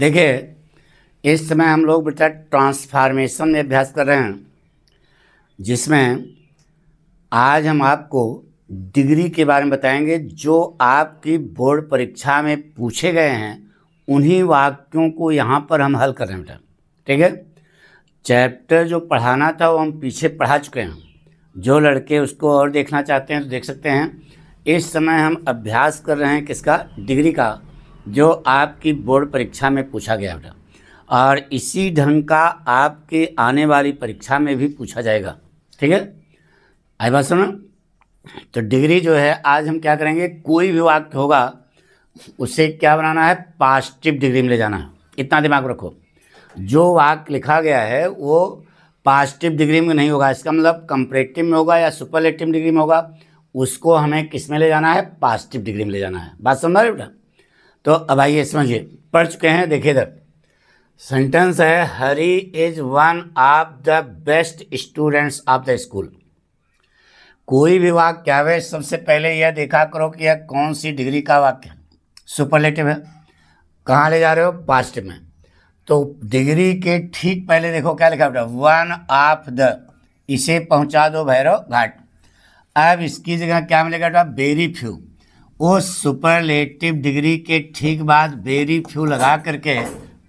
देखिए इस समय हम लोग बेटा ट्रांसफार्मेशन में अभ्यास कर रहे हैं जिसमें आज हम आपको डिग्री के बारे में बताएंगे जो आपकी बोर्ड परीक्षा में पूछे गए हैं उन्हीं वाक्यों को यहाँ पर हम हल कर रहे हैं बेटा ठीक है चैप्टर जो पढ़ाना था वो हम पीछे पढ़ा चुके हैं जो लड़के उसको और देखना चाहते हैं तो देख सकते हैं इस समय हम अभ्यास कर रहे हैं किसका डिग्री का जो आपकी बोर्ड परीक्षा में पूछा गया था और इसी ढंग का आपके आने वाली परीक्षा में भी पूछा जाएगा ठीक है आई बात सुनो तो डिग्री जो है आज हम क्या करेंगे कोई भी वाक्य होगा उसे क्या बनाना है पॉजिटिव डिग्री में ले जाना है इतना दिमाग रखो जो वाक्य लिखा गया है वो पॉजिटिव डिग्री में नहीं होगा इसका मतलब कंपरेटिव में होगा या सुपरलेटिव डिग्री में होगा उसको हमें किस में ले जाना है पॉजिटिव डिग्री में ले जाना है बात समझ रहे बेटा तो अब आइए समझिए पढ़ चुके हैं देखिए इधर सेंटेंस है Hari is one of the best students of the school कोई भी वाक्य आवे सबसे पहले यह देखा करो कि यह कौन सी डिग्री का वाक्य है सुपरलेटिव है कहाँ ले जा रहे हो पास्ट में तो डिग्री के ठीक पहले देखो क्या लिखा बेटा वन ऑफ द इसे पहुंचा दो भैरव घाट अब इसकी जगह क्या मिलेगा बेटा वेरी फ्यू उस सुपरलेटिव डिग्री के ठीक बाद बेरी फ्यू लगा करके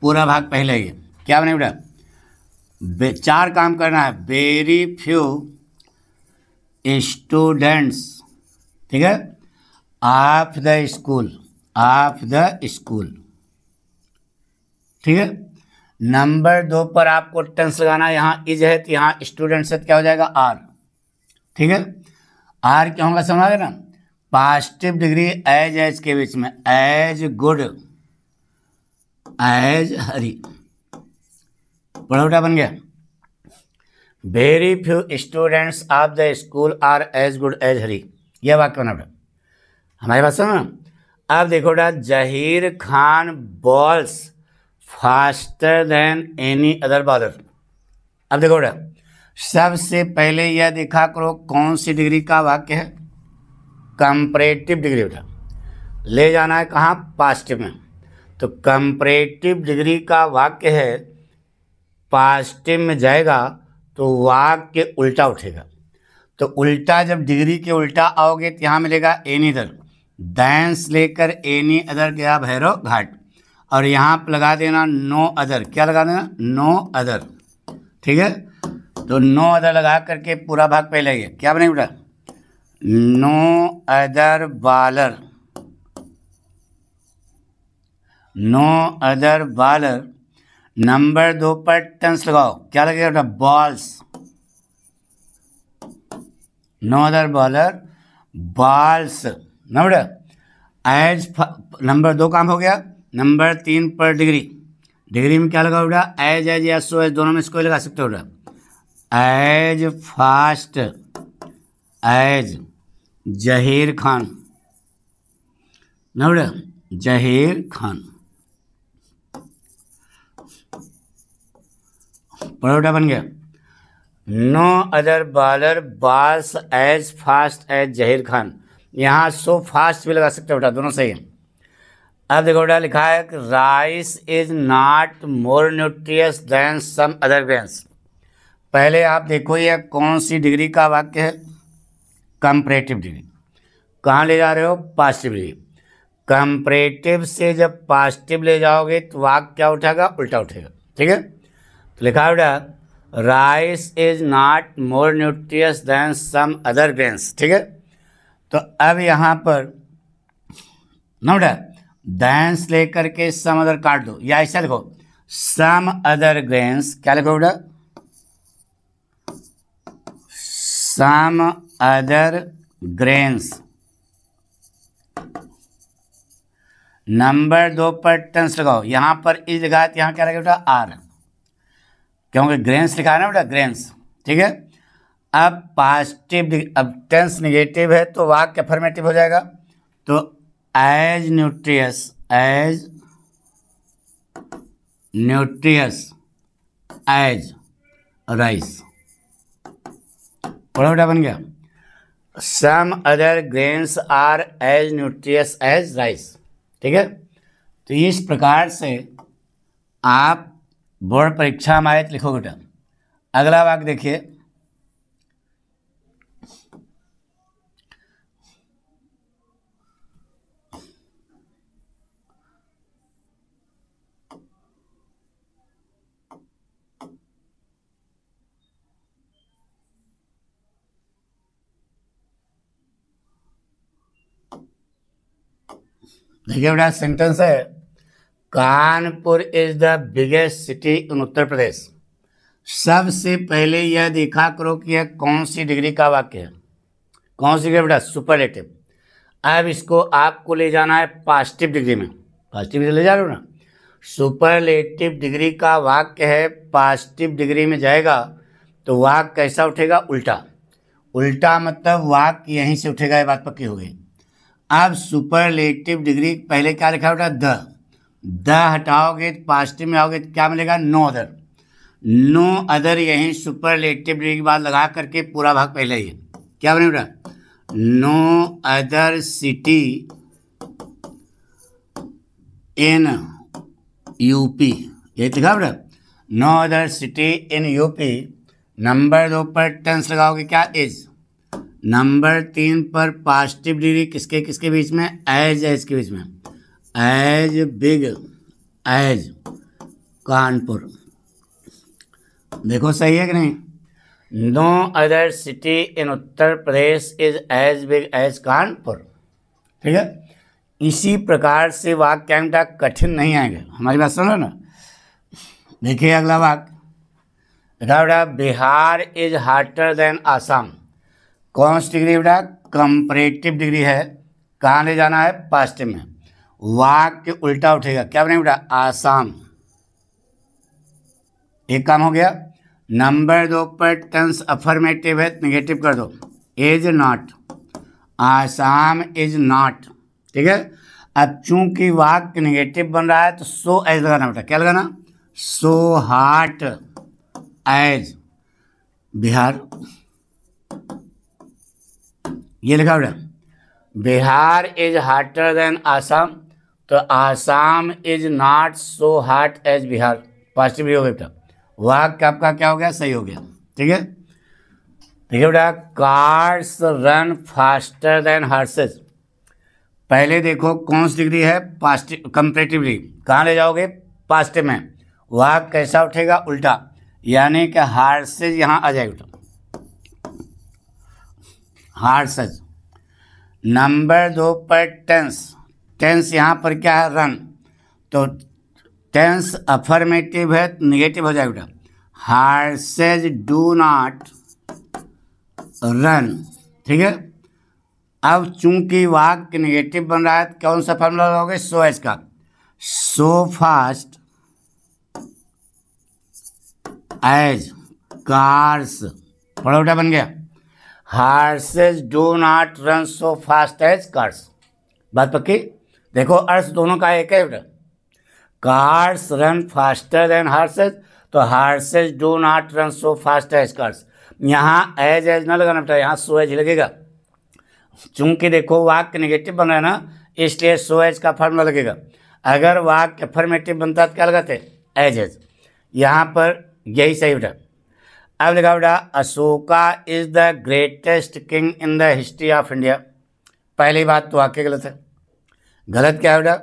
पूरा भाग पहले ही क्या बने बेटा चार काम करना है बेरी फ्यू स्टूडेंट्स ठीक है of the school of the school ठीक है नंबर दो पर आपको टेंस लगाना यहां यहाँ इज है तो यहाँ स्टूडेंट क्या हो जाएगा आर ठीक है आर क्या होगा समझ ना पॉजिटिव डिग्री एज एज के बीच में एज गुड एज हरी पढ़ा बन गया very few students of the school are as good as Hari यह वाक्य बना हमारे पास सुनो अब देखो बेटा Zaheer Khan balls faster than any other bowler अब देखो बेटा सबसे पहले यह देखा करो कौन सी डिग्री का वाक्य है कंपरेटिव डिग्री बेटा ले जाना है कहाँ पास्ट में तो कंपरेटिव डिग्री का वाक्य है पास्ट में जाएगा तो वाक्य उल्टा उठेगा तो उल्टा जब डिग्री के उल्टा आओगे तो यहाँ मिलेगा एनी अदर दैंस लेकर एनी अदर गया भैरव घाट और यहाँ पर लगा देना नो अदर क्या लगा देना नो अदर ठीक है तो नो अदर लगा करके पूरा भाग पहले क्या बनेगा बेटा no other bowler no other baller number दो पर टंस लगाओ क्या लगेगा बेटा balls no other bowler balls ना बेटा एज नंबर दो काम हो गया नंबर तीन पर डिग्री डिग्री में क्या लगा बेटा एज एज या सो एज दोनों में इसको लगा सकते हो बेटा as fast as Zaheer Khan नवड़ा जहेर खान परोठा बन गया no other bowler balls as fast as Zaheer Khan यहाँ सो फास्ट भी लगा सकते हो बेटा दोनों सही है अब देखो बेटा लिखा है कि rice is not more nutritious than some other grains पहले आप देखो यह कौन सी डिग्री का वाक्य है कंपरेटिव डिग्री कहाँ ले जा रहे हो पॉजिटिव डिग्री कंपरेटिव से जब पॉजिटिव ले जाओगे तो वाक क्या उठेगा उल्टा उठेगा ठीक है तो लिखा बेटा rice is not more nutritious than some other grains ठीक है तो अब यहाँ पर ना बेटा दैंस लेकर के सम अदर काट दो या ऐसा लिखो सम अदर ग्रेन्स क्या लिखो बेटा सम other grains नंबर दो पर टंस लगाओ यहां पर इज लगा यहां क्या लगेगा बेटा आर क्योंकि ग्रेन्स लिखा है ना बेटा ग्रेन्स ठीक है अब पॉजिटिव अब टेंस निगेटिव है तो वाक्य अफर्मेटिव हो जाएगा तो as nutritious as nutritious as rice बड़ा बेटा बन गया some other grains are as nutritious as rice ठीक है तो इस प्रकार से आप बोर्ड परीक्षा में आए तो लिखो अगला वाक्य देखिए देखिए बड़ा सेंटेंस है Kanpur is the biggest city in Uttar Pradesh सबसे पहले यह देखा करो कि यह कौन सी डिग्री का वाक्य है कौन सी डिग्री बेटा सुपरलेटिव अब इसको आपको ले जाना है पॉजिटिव डिग्री में पॉजिटिव डिग्री ले जा रहे हो ना सुपरलेटिव डिग्री का वाक्य है पॉजिटिव डिग्री में जाएगा तो वाक्य कैसा उठेगा उल्टा उल्टा मतलब वाक्य यहीं से उठेगा ये बात पक्की हो गई अब सुपरलेटिव डिग्री पहले क्या लिखा होता द द हटाओगे तो पास्ट में आओगे तो क्या मिलेगा नो अदर नो अदर यही सुपरलेटिव डिग्री के बाद लगा करके पूरा भाग पहले ही क्या बने बेटा no other city in UP ये लिखा बेटा no other city in UP number दो पर टेंस लगाओगे क्या इज़ नंबर तीन पर पॉजिटिव डिग्री किसके किसके बीच में एज एज के बीच में एज बिग एज कानपुर देखो सही है कि नहीं no other city in Uttar Pradesh is as big as Kanpur ठीक है इसी प्रकार से वाक्यांश कठिन नहीं आएंगे हमारी बात सुनो ना देखिए अगला वाक्य Bihar is hotter than Assam कौन सी डिग्री बेटा कंपरेटिव डिग्री है कहाँ ले जाना है पास्ट में वाक्य उल्टा उठेगा क्या बनेगा बेटा आसाम एक काम हो गया नंबर दो पर टेंस अफर्मेटिव है निगेटिव कर दो is not Assam is not ठीक है अब चूंकि वाक्य निगेटिव बन रहा है तो सो एज लगाना बेटा क्या लगाना सो हार्ट एज बिहार ये लिखा हुआ Bihar is hotter than Assam तो Assam is not so hot as Bihar positive भी हो गया बेटा वाक्य आपका क्या हो गया सही हो गया ठीक है देखिए बेटा cars run faster than horses पहले देखो कौन सी डिग्री है पॉजिटिव कंपेटिवली कहाँ ले जाओगे पास्ट में वह कैसा उठेगा उल्टा यानी कि हार्सेज यहाँ आ जाएगा हार्सज नंबर दो पर टेंस टेंस यहाँ पर क्या है रन तो टेंस अफर्मेटिव है निगेटिव तो हो जाएगा हार्सेज डू नॉट रन ठीक है अब चूंकि वाक्य निगेटिव बन रहा है तो कौन सा फॉर्मूला लोगे सो एस का सो फास्ट एज कार्स पड़ोटा बन गया horses do not run so fast as cars बात पक्की देखो अर्स दोनों का एक है cars run faster than horses तो horses do not run so fast as cars यहाँ एज एज ना लगाना बेटा यहाँ सो एज लगेगा चूंकि देखो वाक्य निगेटिव बन रहा है ना इसलिए सो एज का फॉर्मूला लगेगा अगर वाक्य अफर्मेटिव बनता तो क्या लगाते एज एज यहाँ पर यही सही बेटा अब लिखा बेटा Ashoka is the greatest king in the history of India पहली बात तो वाक्य गलत है गलत क्या है बेटा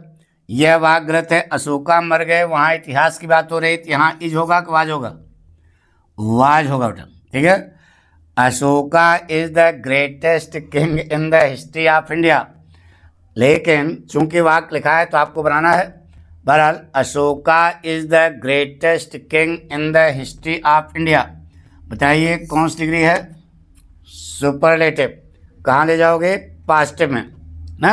यह वाक गलत है अशोका मर गए वहाँ इतिहास की बात हो रही थी यहाँ इज होगा कि वाज होगा वाज होगा बेटा ठीक है Ashoka is the greatest king in the history of India लेकिन चूंकि वाक लिखा है तो आपको बनाना है बहरहाल Ashoka is the greatest king in the history of India बताइए कौन सी डिग्री है सुपरलेटिव कहाँ ले जाओगे पास्ट में ना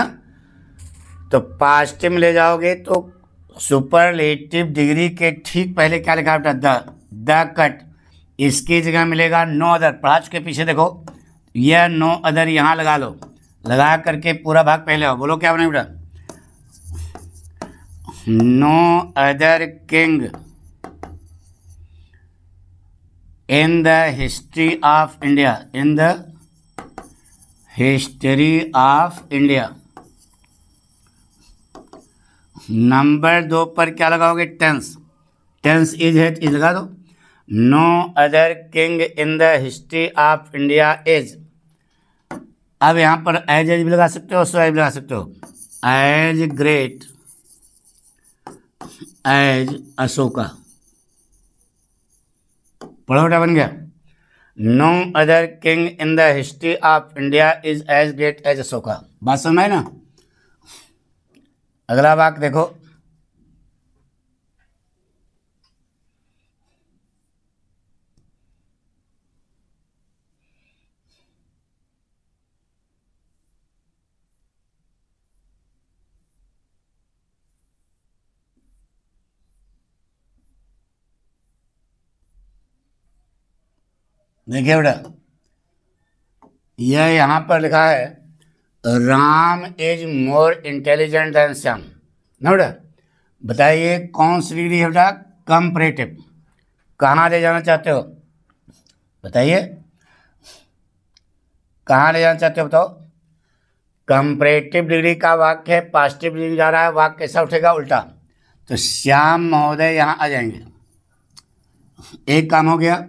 तो पास्ट में ले जाओगे तो सुपरलेटिव डिग्री के ठीक पहले क्या लिखा बेटा द द कट इसकी जगह मिलेगा नो अदर पढ़ा चुके पीछे देखो यह नो अदर यहाँ लगा लो लगा करके पूरा भाग पहले आओ बोलो क्या बने बेटा no other king in the history of India in the history of India number दो पर क्या लगाओगे टेंस टेंस इज हेट इज लगा दो no other king in the history of India is अब यहाँ पर एज एज भी लगा सकते हो सो एज भी लगा सकते हो एज ग्रेट एज अशोका बेटा बन गया no other king in the history of India is as great as Ashoka बात समझ ना अगला वाक देखो देखिए बेटा यह यहाँ पर लिखा है Ram is more intelligent than Shyam ना बेटा बताइए कौन सी डिग्री है बेटा कंपरेटिव कहाँ ले जाना चाहते हो बताइए कहाँ ले जाना चाहते हो बताओ कंपरेटिव डिग्री का वाक्य है पॉजिटिव डिग्री जा रहा है वाक्य कैसा उठेगा उल्टा तो श्याम महोदय यहाँ आ जाएंगे एक काम हो गया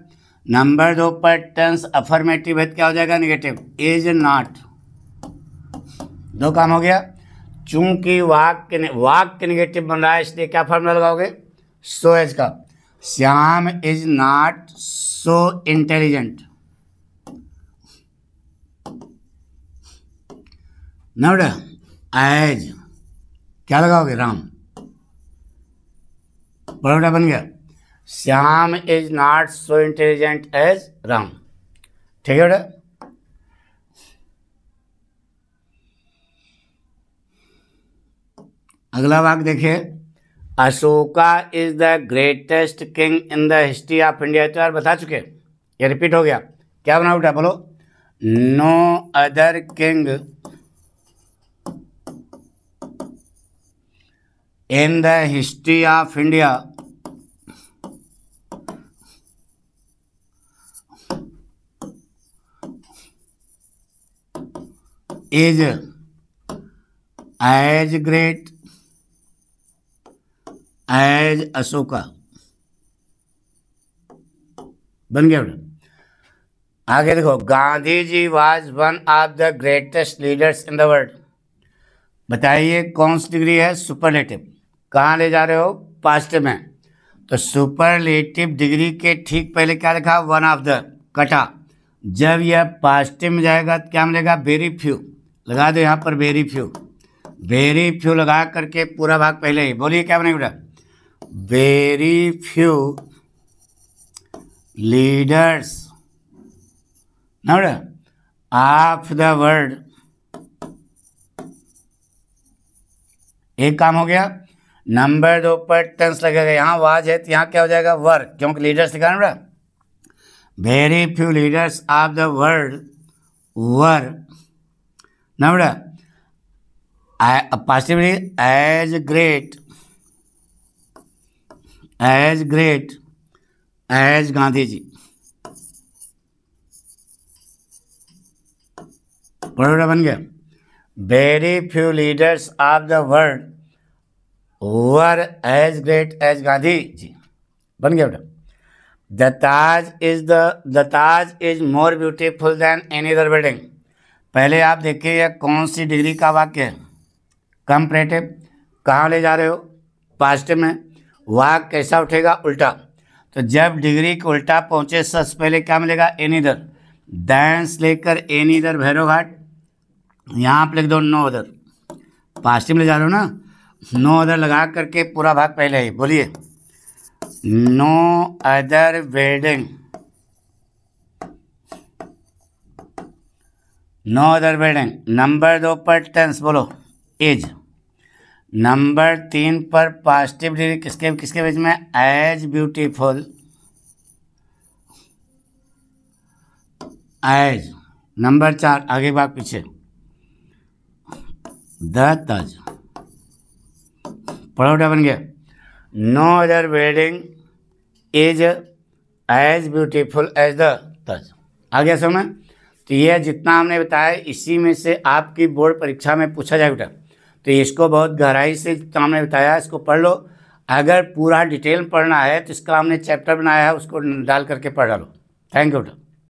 नंबर दो पर टेंस अफर्मेटिव है क्या हो जाएगा निगेटिव इज नॉट दो काम हो गया चूंकि वाक्य वाक्य निगेटिव बन रहा है इसलिए क्या फॉर्मूला लगाओगे सो एज का Shyam is not so intelligent नज एज क्या लगाओगे राम बड़ा बन गया Shyam is not so intelligent as Ram ठीक है बेटा अगला भाग देखिए Ashoka is the greatest king in the history of India तो यार बता चुके ये रिपीट हो गया क्या बना बेटा बोलो no other king in the history of India is as great as Ashoka बन गया बेटा आगे देखो Gandhi ji was one of the greatest leaders in the world बताइए कौन सी डिग्री है सुपरलेटिव कहाँ ले जा रहे हो पास्ट में तो सुपरलेटिव डिग्री के ठीक पहले क्या लिखा वन ऑफ द कटा जब यह पास्ट में जाएगा तो क्या मिलेगा वेरी फ्यू लगा दो यहाँ पर बेरी फ्यू बेरी फ्यू लगा करके पूरा भाग पहले ही बोलिए क्या बनेगा बेटा बेरी फ्यू लीडर्स ना बेटा ऑफ द वर्ल्ड एक काम हो गया नंबर दो पर टेंस लगेगा यहाँ वाज है तो यहाँ क्या हो जाएगा वर्क क्योंकि लीडर्स लिखा ना बेटा very few leaders of the world were नवड़ा बेटा as great as great as Gandhi ji बड़ा बन गया very few leaders of the world were as great as Gandhi ji बन गया बेटा the Taj is the the Taj is more beautiful than any other building पहले आप देखिए यह कौन सी डिग्री का वाक्य है कंपरेटिव कहाँ ले जा रहे हो पास्ट में वाक कैसा उठेगा उल्टा तो जब डिग्री को उल्टा पहुँचे सबसे पहले क्या मिलेगा एन इधर दैंस लेकर एन इधर भैरव घाट यहाँ आप लिख दो नो उधर पास्ट में ले जा रहे हो ना नो अदर लगा करके पूरा भाग पहले ही बोलिए no other wedding no other building number दो पर टेंस बोलो इज नंबर तीन पर पॉजिटिव डिग्री किसके किसके बीच में एज ब्यूटीफुल एज नंबर चार आगे बात पीछे द तज पढ़ोटा बन गया no other wedding is as beautiful as the Taj आ गया समझ तो यह जितना हमने बताया इसी में से आपकी बोर्ड परीक्षा में पूछा जाए बेटा तो इसको बहुत गहराई से जितना हमने बताया इसको पढ़ लो अगर पूरा डिटेल पढ़ना है तो इसका हमने चैप्टर बनाया है उसको डाल करके पढ़ डालो थैंक यू बेटा